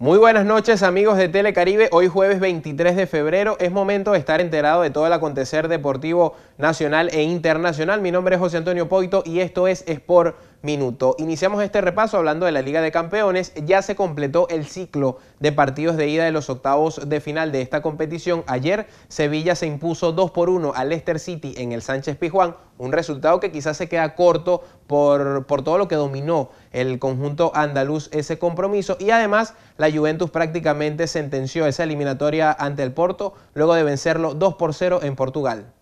Muy buenas noches amigos de Telecaribe, hoy jueves 23 de febrero es momento de estar enterado de todo el acontecer deportivo nacional e internacional. Mi nombre es José Antonio Poito y esto es Sport minuto. Iniciamos este repaso hablando de la Liga de Campeones. Ya se completó el ciclo de partidos de ida de los octavos de final de esta competición. Ayer Sevilla se impuso 2 por 1 al Leicester City en el Sánchez Pijuán, un resultado que quizás se queda corto por, por todo lo que dominó el conjunto andaluz ese compromiso y además la Juventus prácticamente sentenció esa eliminatoria ante el Porto luego de vencerlo 2 por 0 en Portugal.